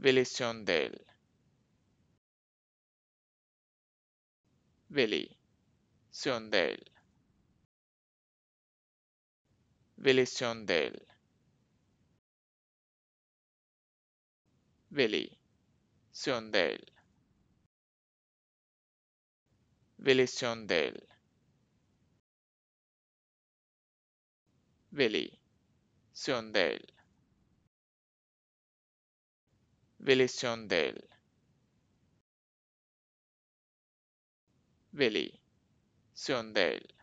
Versión del Versión del Versión del Versión del Versión del del Velación del. Velación del.